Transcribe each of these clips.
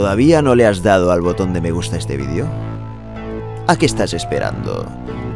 ¿Todavía no le has dado al botón de me gusta este vídeo? ¿A qué estás esperando?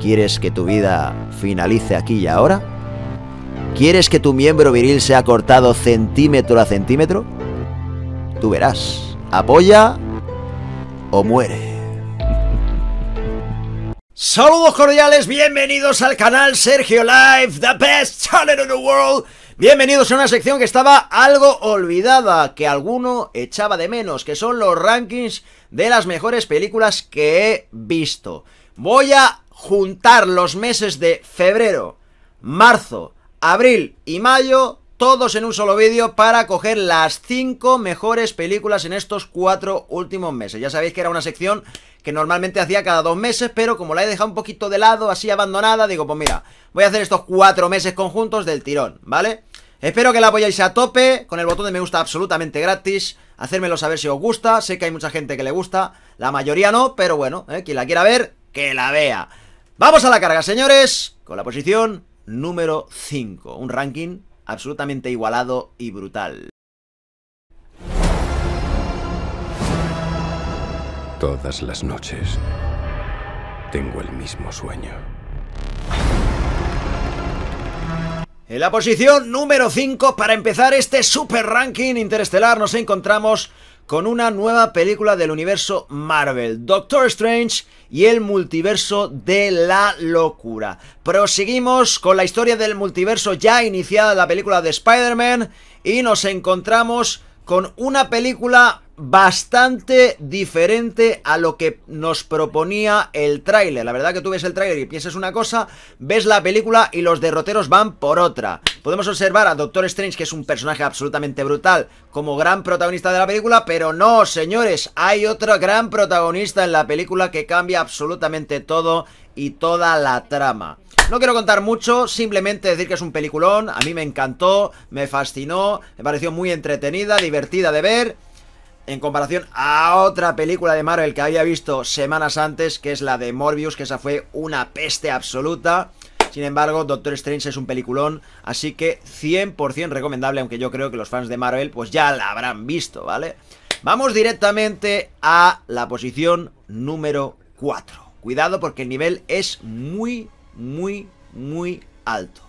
¿Quieres que tu vida finalice aquí y ahora? ¿Quieres que tu miembro viril sea cortado centímetro a centímetro? Tú verás, apoya o muere. Saludos cordiales, bienvenidos al canal Sergio Live, the best channel in the world. Bienvenidos a una sección que estaba algo olvidada, que alguno echaba de menos, que son los rankings de las mejores películas que he visto. Voy a juntar los meses de febrero, marzo, abril y mayo todos en un solo vídeo para coger las 5 mejores películas en estos 4 últimos meses. Ya sabéis que era una sección que normalmente hacía cada dos meses, pero como la he dejado un poquito de lado, así abandonada, digo, pues mira, voy a hacer estos 4 meses conjuntos del tirón, ¿vale? Espero que la apoyáis a tope, con el botón de me gusta absolutamente gratis, hacérmelo saber si os gusta, sé que hay mucha gente que le gusta, la mayoría no, pero bueno, ¿eh? quien la quiera ver, que la vea. Vamos a la carga, señores, con la posición número 5, un ranking absolutamente igualado y brutal. Todas las noches tengo el mismo sueño. En la posición número 5 para empezar este super ranking interestelar nos encontramos con una nueva película del universo Marvel, Doctor Strange y el multiverso de la locura. Proseguimos con la historia del multiverso ya iniciada la película de Spider-Man y nos encontramos con una película bastante diferente a lo que nos proponía el tráiler. La verdad que tú ves el tráiler y piensas una cosa, ves la película y los derroteros van por otra. Podemos observar a Doctor Strange, que es un personaje absolutamente brutal, como gran protagonista de la película, pero no, señores, hay otro gran protagonista en la película que cambia absolutamente todo y toda la trama. No quiero contar mucho, simplemente decir que es un peliculón, a mí me encantó, me fascinó, me pareció muy entretenida, divertida de ver en comparación a otra película de Marvel que había visto semanas antes, que es la de Morbius, que esa fue una peste absoluta. Sin embargo, Doctor Strange es un peliculón, así que 100% recomendable, aunque yo creo que los fans de Marvel pues ya la habrán visto, ¿vale? Vamos directamente a la posición número 4. Cuidado porque el nivel es muy, muy, muy alto.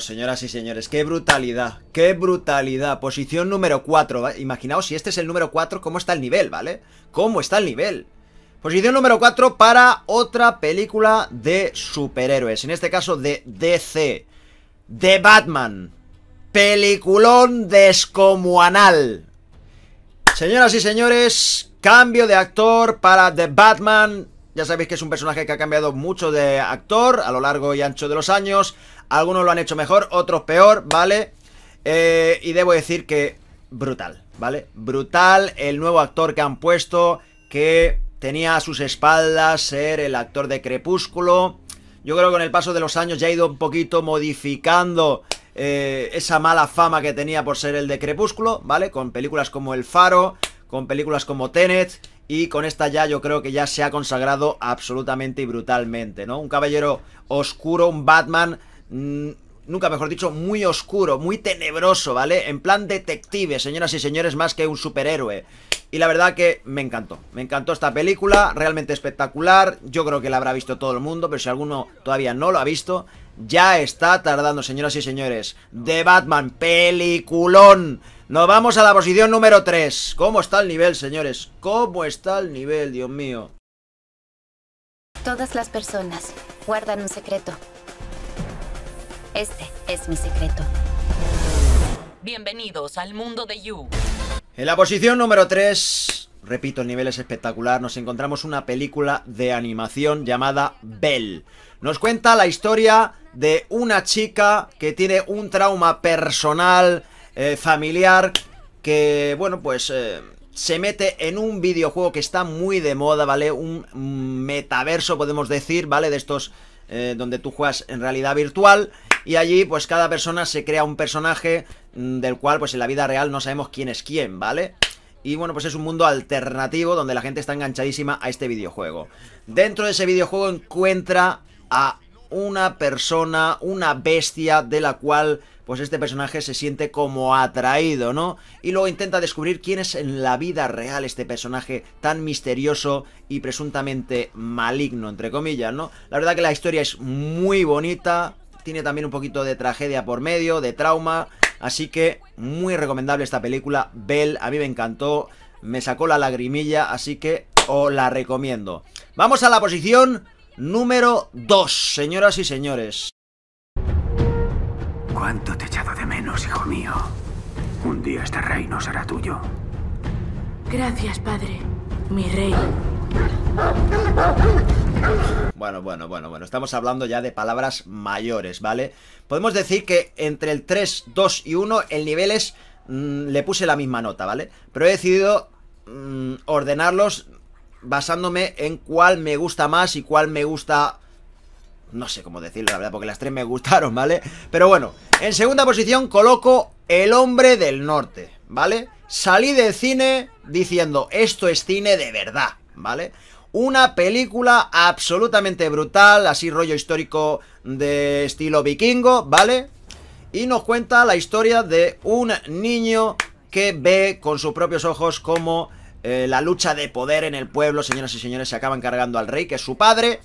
señoras y señores, qué brutalidad, qué brutalidad. Posición número 4. Imaginaos si este es el número 4, cómo está el nivel, ¿vale? ¿Cómo está el nivel? Posición número 4 para otra película de superhéroes, en este caso de DC, de Batman. Peliculón descomunal. Señoras y señores, cambio de actor para The Batman. Ya sabéis que es un personaje que ha cambiado mucho de actor a lo largo y ancho de los años. Algunos lo han hecho mejor, otros peor, ¿vale? Eh, y debo decir que brutal, ¿vale? Brutal el nuevo actor que han puesto, que tenía a sus espaldas ser el actor de Crepúsculo. Yo creo que con el paso de los años ya ha ido un poquito modificando eh, esa mala fama que tenía por ser el de Crepúsculo, ¿vale? Con películas como El Faro, con películas como Tenet, y con esta ya yo creo que ya se ha consagrado absolutamente y brutalmente, ¿no? Un caballero oscuro, un Batman Mm, nunca mejor dicho, muy oscuro, muy tenebroso, ¿vale? En plan detective, señoras y señores, más que un superhéroe. Y la verdad que me encantó, me encantó esta película, realmente espectacular, yo creo que la habrá visto todo el mundo, pero si alguno todavía no lo ha visto, ya está tardando, señoras y señores. The Batman, peliculón. Nos vamos a la posición número 3. ¿Cómo está el nivel, señores? ¿Cómo está el nivel, Dios mío? Todas las personas guardan un secreto. Este es mi secreto. Bienvenidos al mundo de You. En la posición número 3, repito, el nivel es espectacular, nos encontramos una película de animación llamada Belle. Nos cuenta la historia de una chica que tiene un trauma personal, eh, familiar, que, bueno, pues... Eh, se mete en un videojuego que está muy de moda, ¿vale? Un metaverso, podemos decir, ¿vale? De estos eh, donde tú juegas en realidad virtual y allí, pues cada persona se crea un personaje mm, del cual, pues en la vida real no sabemos quién es quién, ¿vale? Y bueno, pues es un mundo alternativo donde la gente está enganchadísima a este videojuego. Dentro de ese videojuego encuentra a una persona, una bestia de la cual pues este personaje se siente como atraído, ¿no? Y luego intenta descubrir quién es en la vida real este personaje tan misterioso y presuntamente maligno, entre comillas, ¿no? La verdad que la historia es muy bonita, tiene también un poquito de tragedia por medio, de trauma, así que muy recomendable esta película, Bell, a mí me encantó, me sacó la lagrimilla, así que os la recomiendo. Vamos a la posición número 2, señoras y señores. ¿Cuánto te echado de menos, hijo mío? Un día este reino será tuyo. Gracias, padre, mi rey. Bueno, bueno, bueno, bueno, estamos hablando ya de palabras mayores, ¿vale? Podemos decir que entre el 3, 2 y 1 el nivel es... Mm, le puse la misma nota, ¿vale? Pero he decidido mm, ordenarlos basándome en cuál me gusta más y cuál me gusta... No sé cómo decirlo, la verdad, porque las tres me gustaron, ¿vale? Pero bueno, en segunda posición coloco El Hombre del Norte, ¿vale? Salí del cine diciendo, esto es cine de verdad, ¿vale? Una película absolutamente brutal, así rollo histórico de estilo vikingo, ¿vale? Y nos cuenta la historia de un niño que ve con sus propios ojos cómo eh, la lucha de poder en el pueblo, señoras y señores, se acaba encargando al rey, que es su padre,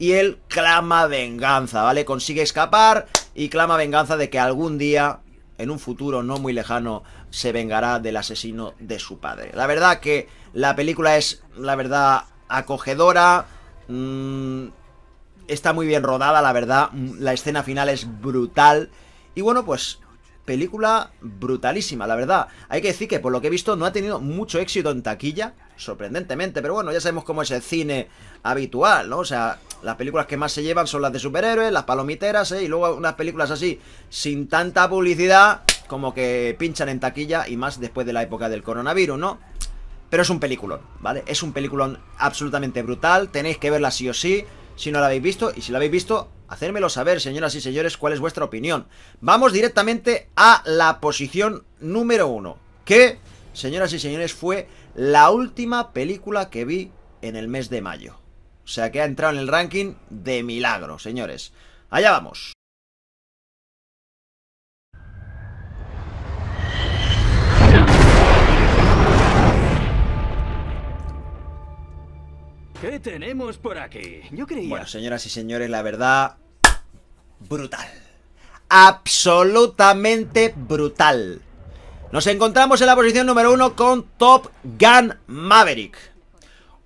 y él clama venganza, ¿vale? Consigue escapar y clama venganza de que algún día, en un futuro no muy lejano, se vengará del asesino de su padre. La verdad que la película es, la verdad, acogedora. Mm, está muy bien rodada, la verdad. Mm, la escena final es brutal. Y bueno, pues película brutalísima, la verdad. Hay que decir que por lo que he visto no ha tenido mucho éxito en taquilla, sorprendentemente, pero bueno, ya sabemos cómo es el cine habitual, ¿no? O sea, las películas que más se llevan son las de superhéroes, las palomiteras, ¿eh? Y luego unas películas así, sin tanta publicidad, como que pinchan en taquilla y más después de la época del coronavirus, ¿no? Pero es un peliculón, ¿vale? Es un peliculón absolutamente brutal. Tenéis que verla sí o sí, si no la habéis visto. Y si la habéis visto, hacérmelo saber, señoras y señores, cuál es vuestra opinión. Vamos directamente a la posición número uno. Que, señoras y señores, fue la última película que vi en el mes de mayo. O sea que ha entrado en el ranking de milagro, señores. Allá vamos. tenemos por aquí? Yo creía... Bueno, señoras y señores, la verdad... Brutal. Absolutamente brutal. Nos encontramos en la posición número uno con Top Gun Maverick.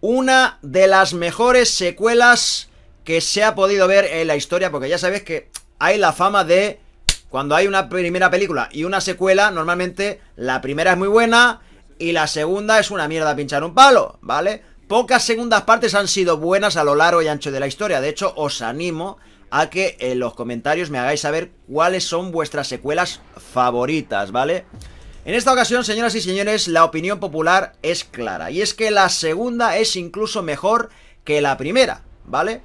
Una de las mejores secuelas que se ha podido ver en la historia, porque ya sabéis que hay la fama de cuando hay una primera película y una secuela, normalmente la primera es muy buena y la segunda es una mierda pinchar un palo, ¿vale? Pocas segundas partes han sido buenas a lo largo y ancho de la historia. De hecho, os animo a que en eh, los comentarios me hagáis saber cuáles son vuestras secuelas favoritas, ¿vale? En esta ocasión, señoras y señores, la opinión popular es clara. Y es que la segunda es incluso mejor que la primera, ¿vale?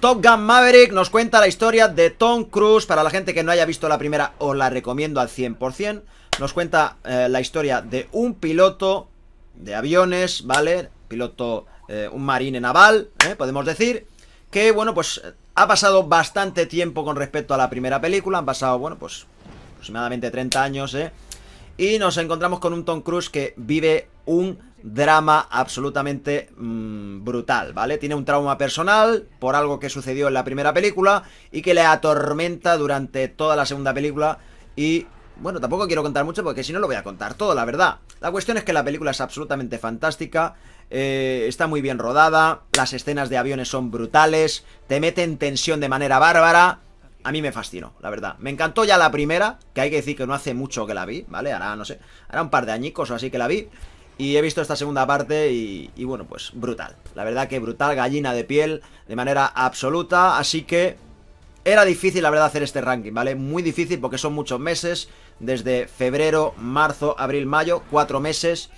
Top Gun Maverick nos cuenta la historia de Tom Cruise. Para la gente que no haya visto la primera, os la recomiendo al 100%. Nos cuenta eh, la historia de un piloto de aviones, ¿vale? piloto, eh, un marine naval, eh, podemos decir, que, bueno, pues ha pasado bastante tiempo con respecto a la primera película, han pasado, bueno, pues aproximadamente 30 años, ¿eh? Y nos encontramos con un Tom Cruise que vive un drama absolutamente mm, brutal, ¿vale? Tiene un trauma personal por algo que sucedió en la primera película y que le atormenta durante toda la segunda película y bueno, tampoco quiero contar mucho porque si no lo voy a contar todo, la verdad. La cuestión es que la película es absolutamente fantástica, eh, está muy bien rodada, las escenas de aviones son brutales, te mete en tensión de manera bárbara. A mí me fascinó, la verdad. Me encantó ya la primera, que hay que decir que no hace mucho que la vi, ¿vale? Ahora, no sé, ahora un par de añicos o así que la vi. Y he visto esta segunda parte y, y bueno, pues brutal. La verdad que brutal, gallina de piel, de manera absoluta. Así que era difícil, la verdad, hacer este ranking, ¿vale? Muy difícil porque son muchos meses, desde febrero, marzo, abril, mayo, cuatro meses.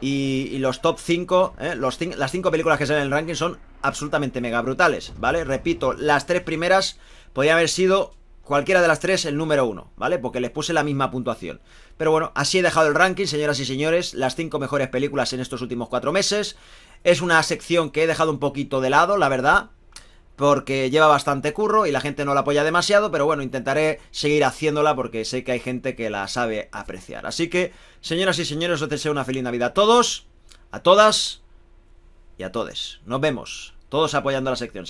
Y, los top cinco ¿eh? las cinco películas que salen en el ranking son absolutamente mega brutales, ¿vale? Repito, las tres primeras podían haber sido cualquiera de las tres el número uno, ¿vale? Porque les puse la misma puntuación. Pero bueno, así he dejado el ranking, señoras y señores, las cinco mejores películas en estos últimos cuatro meses. Es una sección que he dejado un poquito de lado, la verdad, porque lleva bastante curro y la gente no la apoya demasiado, pero bueno, intentaré seguir haciéndola porque sé que hay gente que la sabe apreciar. Así que, señoras y señores, os deseo una feliz Navidad a todos, a todas y a todes. Nos vemos, todos apoyando la sección,